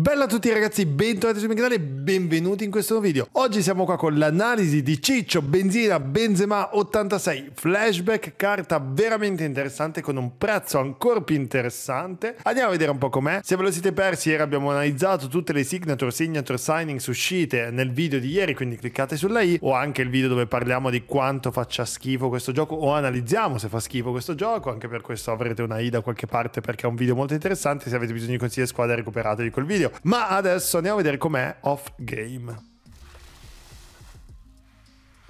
Bella a tutti ragazzi, bentornati sul mio canale e benvenuti in questo nuovo video. Oggi siamo qua con l'analisi di Ciccio Benzina Benzema 86 Flashback, carta veramente interessante con un prezzo ancora più interessante. Andiamo a vedere un po' com'è. Se ve lo siete persi, ieri abbiamo analizzato tutte le signature, signature, signings uscite nel video di ieri, quindi cliccate sulla i o anche il video dove parliamo di quanto faccia schifo questo gioco o analizziamo se fa schifo questo gioco, anche per questo avrete una i da qualche parte perché è un video molto interessante. Se avete bisogno di consigli di squadra recuperate di quel video. Ma adesso andiamo a vedere com'è off game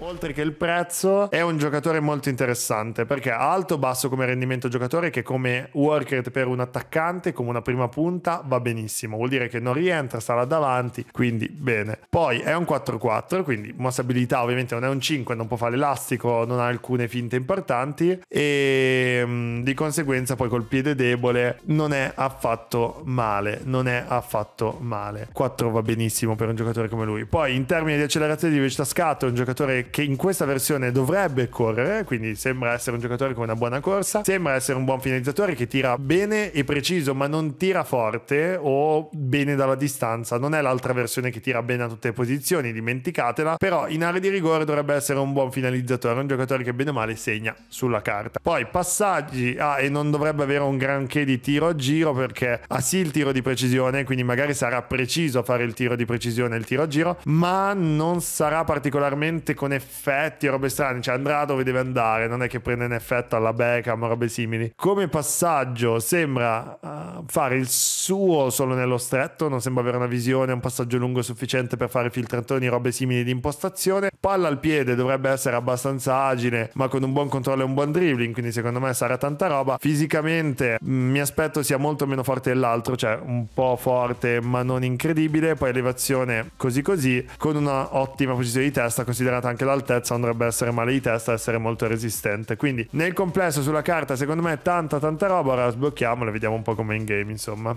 oltre che il prezzo, è un giocatore molto interessante perché ha alto-basso come rendimento giocatore che come work rate per un attaccante, come una prima punta, va benissimo. Vuol dire che non rientra, sta là davanti, quindi bene. Poi è un 4-4, quindi mossabilità ovviamente non è un 5, non può fare l'elastico, non ha alcune finte importanti e mm, di conseguenza poi col piede debole non è affatto male, non è affatto male. 4 va benissimo per un giocatore come lui. Poi in termini di accelerazione di velocità scatto è un giocatore che in questa versione dovrebbe correre, quindi sembra essere un giocatore con una buona corsa, sembra essere un buon finalizzatore che tira bene e preciso ma non tira forte o bene dalla distanza, non è l'altra versione che tira bene a tutte le posizioni, dimenticatela, però in area di rigore dovrebbe essere un buon finalizzatore, un giocatore che bene o male segna sulla carta. Poi passaggi, ah e non dovrebbe avere un granché di tiro a giro perché ha sì il tiro di precisione, quindi magari sarà preciso a fare il tiro di precisione, il tiro a giro, ma non sarà particolarmente con effetti, robe strane, cioè andrà dove deve andare, non è che prende in effetto alla Beckham, robe simili. Come passaggio sembra uh, fare il suo solo nello stretto, non sembra avere una visione, un passaggio lungo sufficiente per fare filtrazioni, robe simili di impostazione. Palla al piede dovrebbe essere abbastanza agile, ma con un buon controllo e un buon dribbling, quindi secondo me sarà tanta roba. Fisicamente mh, mm, mi aspetto sia molto meno forte dell'altro, cioè un po' forte ma non incredibile, poi elevazione così così, con una ottima posizione di testa considerata anche la l'altezza non dovrebbe essere male di testa, essere molto resistente. Quindi nel complesso sulla carta secondo me è tanta tanta roba, ora sblocchiamola e vediamo un po' come in game insomma.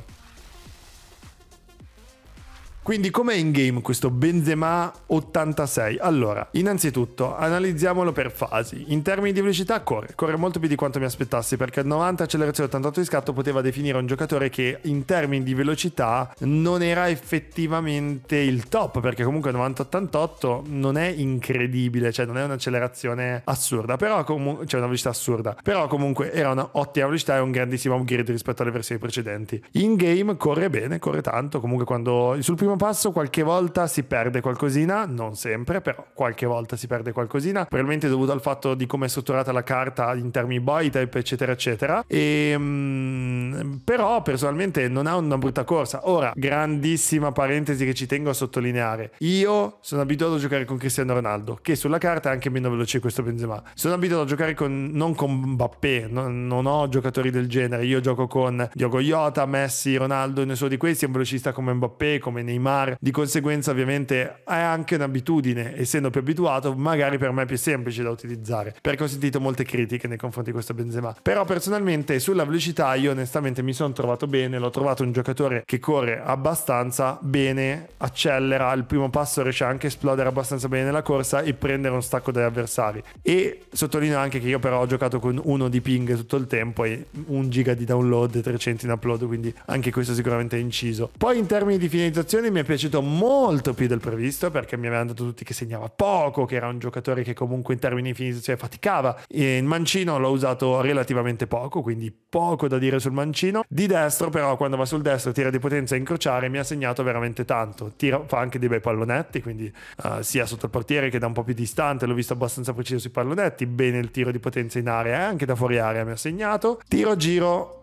Quindi com'è in game questo Benzema 86? Allora, innanzitutto analizziamolo per fasi. In termini di velocità corre, corre molto più di quanto mi aspettassi perché 90 accelerazione 88 di scatto poteva definire un giocatore che in termini di velocità non era effettivamente il top perché comunque 90-88 non è incredibile, cioè non è un'accelerazione assurda, però comunque cioè una velocità assurda, però comunque era un'ottima velocità e un grandissimo upgrade rispetto alle versioni precedenti. In game corre bene, corre tanto, comunque quando sul primo primo passo qualche volta si perde qualcosina, non sempre, però qualche volta si perde qualcosina, probabilmente dovuto al fatto di come è strutturata la carta in termini body type, eccetera, eccetera. E, ehm, mh, però personalmente non ha una brutta corsa. Ora, grandissima parentesi che ci tengo a sottolineare. Io sono abituato a giocare con Cristiano Ronaldo, che sulla carta è anche meno veloce questo Benzema. Sono abituato a giocare con, non con Mbappé, non, non ho giocatori del genere. Io gioco con Diogo Iota, Messi, Ronaldo, nessuno di questi è un velocista come Mbappé, come Neymar Neymar, di conseguenza ovviamente è anche un'abitudine, essendo più abituato, magari per me è più semplice da utilizzare, perché ho sentito molte critiche nei confronti di questo Benzema. Però personalmente sulla velocità io onestamente mi sono trovato bene, l'ho trovato un giocatore che corre abbastanza bene, accelera, al primo passo riesce anche a esplodere abbastanza bene nella corsa e prendere un stacco dagli avversari. E sottolineo anche che io però ho giocato con uno di ping tutto il tempo e un giga di download, 300 in upload, quindi anche questo sicuramente è inciso. Poi in termini di finalizzazione mi è piaciuto molto più del previsto perché mi avevano detto tutti che segnava poco, che era un giocatore che comunque in termini di finizione faticava. Il mancino l'ho usato relativamente poco, quindi poco da dire sul mancino. Di destro però quando va sul destro tira di potenza a incrociare mi ha segnato veramente tanto. Tira, fa anche dei bei pallonetti, quindi uh, sia sotto il portiere che da un po' più distante, l'ho visto abbastanza preciso sui pallonetti, bene il tiro di potenza in area e anche da fuori area mi ha segnato. Tiro giro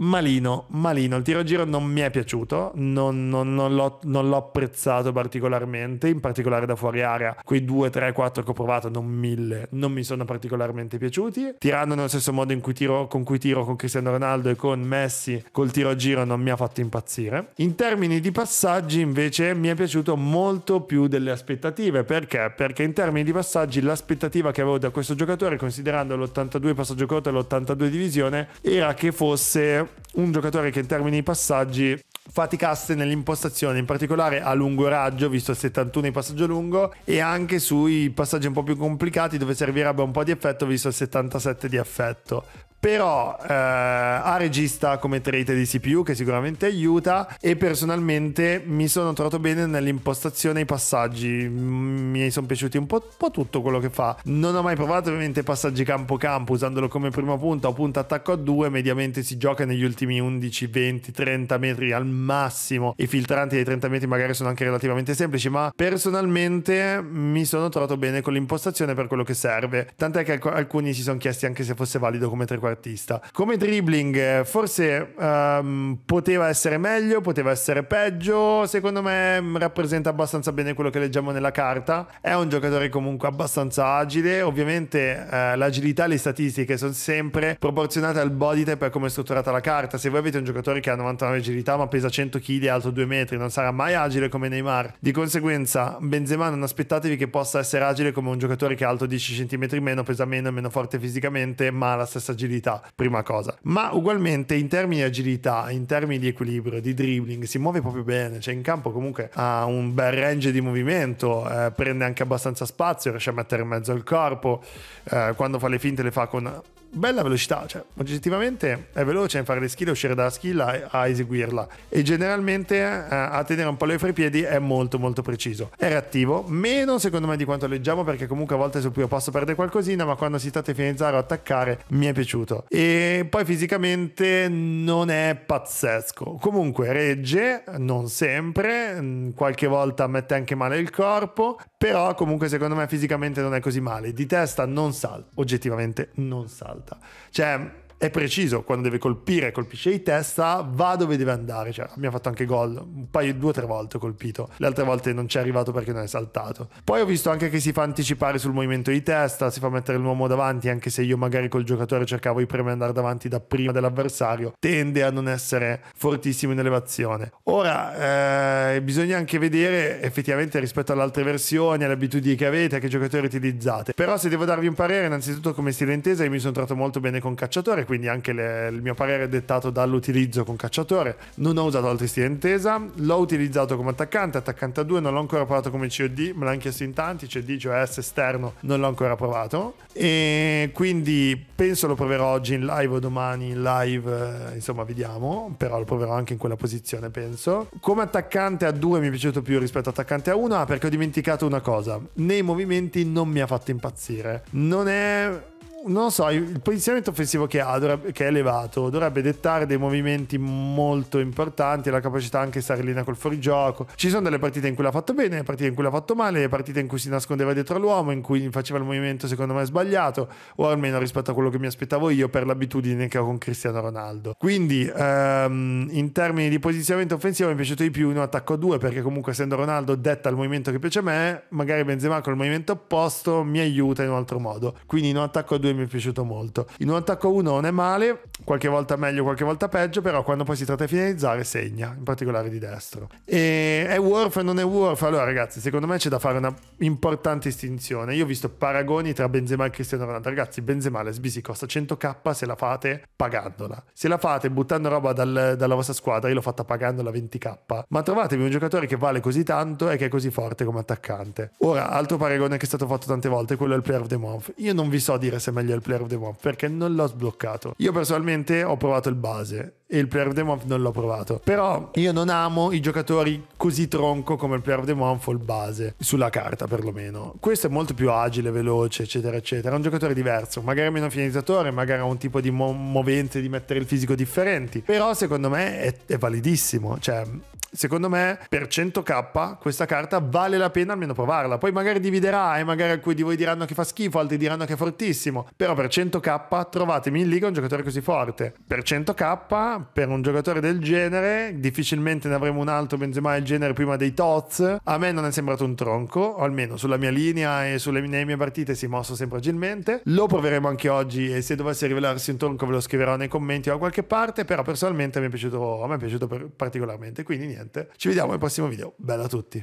malino, malino. Il tiro a giro non mi è piaciuto, non, non, non, l'ho, non, l'ho, apprezzato particolarmente, in particolare da fuori area. Quei 2, 3, 4 che ho provato, non mille, non mi sono particolarmente piaciuti. Tirando nello stesso modo cui tiro, con cui tiro con Cristiano Ronaldo e con Messi, col tiro a giro non mi ha fatto impazzire. In termini di passaggi, invece, mi è piaciuto molto più delle aspettative. Perché? Perché in termini di passaggi, l'aspettativa che avevo da questo giocatore, considerando l'82 passaggio corto e l'82 divisione, era che fosse un giocatore che in termini di passaggi faticasse nell'impostazione, in particolare a lungo raggio, visto il 71 di passaggio lungo, e anche sui passaggi un po' più complicati dove servirebbe un po' di effetto, visto il 77 di effetto però eh, ha regista come trade di CPU che sicuramente aiuta e personalmente mi sono trovato bene nell'impostazione i passaggi mi sono piaciuti un po', po', tutto quello che fa non ho mai provato ovviamente passaggi campo campo usandolo come prima punta o punta attacco a due mediamente si gioca negli ultimi 11 20 30 metri al massimo i filtranti dei 30 metri magari sono anche relativamente semplici ma personalmente mi sono trovato bene con l'impostazione per quello che serve tant'è che alc- alcuni si sono chiesti anche se fosse valido come 3 trequartista. Come dribbling, eh, forse um, poteva essere meglio, poteva essere peggio. Secondo me mm, rappresenta abbastanza bene quello che leggiamo nella carta. È un giocatore comunque abbastanza agile. Ovviamente uh, l'agilità e le statistiche sono sempre proporzionate al body type e come è strutturata la carta. Se voi avete un giocatore che ha 99 agilità ma pesa 100 kg e alto 2 metri, non sarà mai agile come Neymar. Di conseguenza, Benzema non aspettatevi che possa essere agile come un giocatore che è alto 10 cm meno, pesa meno, e meno forte fisicamente, ma ha la stessa agilità agilità, prima cosa. Ma ugualmente in termini di agilità, in termini di equilibrio, di dribbling, si muove proprio bene, cioè in campo comunque ha un bel range di movimento, eh, prende anche abbastanza spazio, riesce a mettere in mezzo il corpo, eh, quando fa le finte le fa con bella velocità, cioè oggettivamente è veloce in fare le skill, uscire dalla skill a, a eseguirla e generalmente a, eh, a tenere un pallone fra i piedi è molto molto preciso. È reattivo, meno secondo me di quanto leggiamo perché comunque a volte sul primo passo perde qualcosina, ma quando si tratta di finalizzare o attaccare mi è piaciuto. E poi fisicamente non è pazzesco. Comunque regge, non sempre, mm, qualche volta mette anche male il corpo, però comunque secondo me fisicamente non è così male. Di testa non salta, oggettivamente non salta. Cioè è preciso, quando deve colpire colpisce di testa, va dove deve andare, cioè abbiamo fatto anche gol, un paio, due o tre volte colpito, le altre volte non ci è arrivato perché non è saltato. Poi ho visto anche che si fa anticipare sul movimento di testa, si fa mettere l'uomo davanti, anche se io magari col giocatore cercavo di premere andare davanti da prima dell'avversario, tende a non essere fortissimo in elevazione. Ora eh, bisogna anche vedere effettivamente rispetto alle altre versioni, alle abitudini che avete, a che giocatori utilizzate, però se devo darvi un parere, innanzitutto come stile intesa io mi sono trovato molto bene con Cacciatore, quindi anche le, il mio parere è dettato dall'utilizzo con cacciatore. Non ho usato altri stili in l'ho utilizzato come attaccante, attaccante a 2, non l'ho ancora provato come COD, me l'hanno chiesto in tanti, COD, cioè S esterno, non l'ho ancora provato. E quindi penso lo proverò oggi in live o domani in live, eh, insomma vediamo, però lo proverò anche in quella posizione penso. Come attaccante a 2 mi è piaciuto più rispetto ad attaccante a 1 perché ho dimenticato una cosa, nei movimenti non mi ha fatto impazzire, non è non lo so, il posizionamento offensivo che ha, che è elevato, dovrebbe dettare dei movimenti molto importanti, la capacità anche di stare in linea col fuorigioco. Ci sono delle partite in cui l'ha fatto bene, partite in cui l'ha fatto male, partite in cui si nascondeva dietro l'uomo, in cui faceva il movimento secondo me sbagliato, o almeno rispetto a quello che mi aspettavo io per l'abitudine che ho con Cristiano Ronaldo. Quindi ehm, in termini di posizionamento offensivo mi è piaciuto di più un attacco a due, perché comunque essendo Ronaldo detta il movimento che piace a me, magari Benzema con il movimento opposto mi aiuta in un altro modo. Quindi in un attacco a due 2 mi è piaciuto molto. In Il 90 1 non è male, qualche volta meglio, qualche volta peggio, però quando poi si tratta di finalizzare segna, in particolare di destro. E è Worf o non è Worf? Allora ragazzi, secondo me c'è da fare una importante distinzione. Io ho visto paragoni tra Benzema e Cristiano Ronaldo. Ragazzi, Benzema sbisi costa 100k se la fate pagandola. Se la fate buttando roba dal, dalla vostra squadra, io l'ho fatta pagandola 20k, ma trovatevi un giocatore che vale così tanto e che è così forte come attaccante. Ora, altro paragone che è stato fatto tante volte, quello è il Player of the Month. Io non vi so dire se è meglio il Player of the Month perché non l'ho sbloccato. Io personalmente Ovviamente ho provato il base e il player of the month non l'ho provato. Però io non amo i giocatori così tronco come il player of the month o il base, sulla carta perlomeno. Questo è molto più agile, veloce, eccetera, eccetera. È un giocatore diverso, magari meno finalizzatore, magari ha un tipo di mo- movente di mettere il fisico differenti. Però secondo me è, è validissimo. Cioè, secondo me per 100k questa carta vale la pena almeno provarla. Poi magari dividerà e eh, magari alcuni di voi diranno che fa schifo, altri diranno che è fortissimo, però per 100k trovatemi in liga un giocatore così forte. Per 100k, per un giocatore del genere, difficilmente ne avremo un altro Benzema del genere prima dei Tots. A me non è sembrato un tronco, o almeno sulla mia linea e sulle mie, mie partite si è mosso sempre agilmente. Lo proveremo anche oggi e se dovesse rivelarsi un tronco ve lo scriverò nei commenti o da qualche parte, però personalmente mi è piaciuto, a me è piaciuto particolarmente, quindi niente niente. Ci vediamo al prossimo video. Bella a tutti.